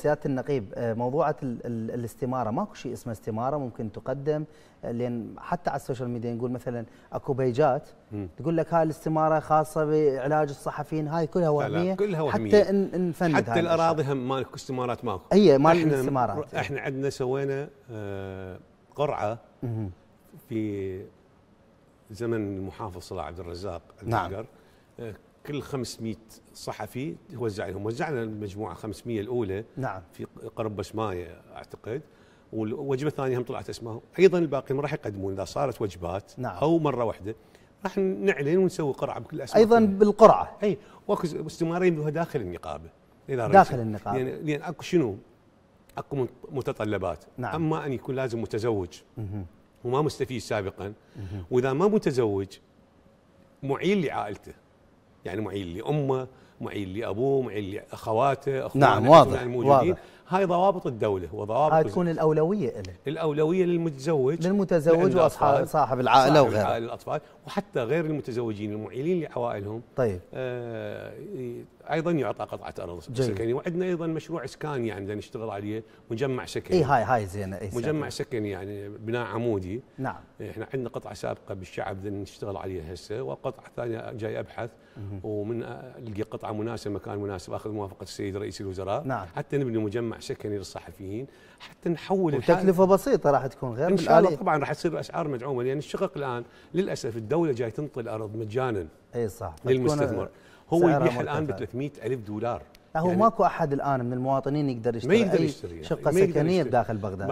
سياده النقيب آه، موضوعه الاستماره ماكو شيء اسمه استماره ممكن تقدم لان حتى على السوشيال ميديا نقول مثلا اكو بيجات تقول لك هاي الاستماره خاصه بعلاج الصحفيين هاي كلها وهميه كلها وهمية حتى نفند حتى الاراضي هم ماكو استمارات ماكو اي ما استمارات احنا عندنا سوينا آه، قرعه في زمن المحافظ صلاح عبد الرزاق نعم كل 500 صحفي توزع لهم وزعنا المجموعه 500 الاولى نعم في قرب بشماية اعتقد والوجبه الثانيه هم طلعت اسمائهم ايضا الباقيين ما راح يقدمون اذا صارت وجبات نعم. او مره واحده راح نعلن ونسوي قرعه بكل الاسماء ايضا كلها. بالقرعه اي واكو استمارين داخل النقابه اذا داخل النقابه لان يعني يعني اكو شنو؟ اكو متطلبات نعم. اما ان يكون لازم متزوج مه. وما مستفيد سابقا مه. واذا ما متزوج معيل لعائلته يعني معين لامه معين لابوه معين لاخواته اخوانه نعم واضح, واضح. هاي ضوابط الدولة وضوابط هاي تكون الأولوية له الأولوية للمتزوج للمتزوج وأصحاب صاحب العائلة وغيره صاحب الأطفال وحتى غير المتزوجين المعيلين لعوائلهم طيب آه أيضا يعطى قطعة أرض سكنية يعني، وعندنا أيضا مشروع إسكان يعني نشتغل عليه مجمع سكني إي هاي هاي زينة إيه مجمع سكني يعني بناء عمودي نعم إحنا عندنا قطعة سابقة بالشعب نشتغل عليها هسه وقطعة ثانية جاي أبحث ومن ألقي قطعة مناسبة مكان مناسب أخذ موافقة السيد رئيس الوزراء نعم حتى نبني مجمع سكني للصحفيين حتى نحول وتكلفه بسيطه راح تكون غير ان شاء الله طبعا راح تصير الاسعار مدعومه لان يعني الشقق الان للاسف الدوله جاي تنطي الارض مجانا اي صح للمستثمر هو يبيعها الان ب 300 الف دولار لا هو يعني ماكو احد الان من المواطنين يقدر يشتري ما يقدر يشتري شقه سكنيه بداخل بغداد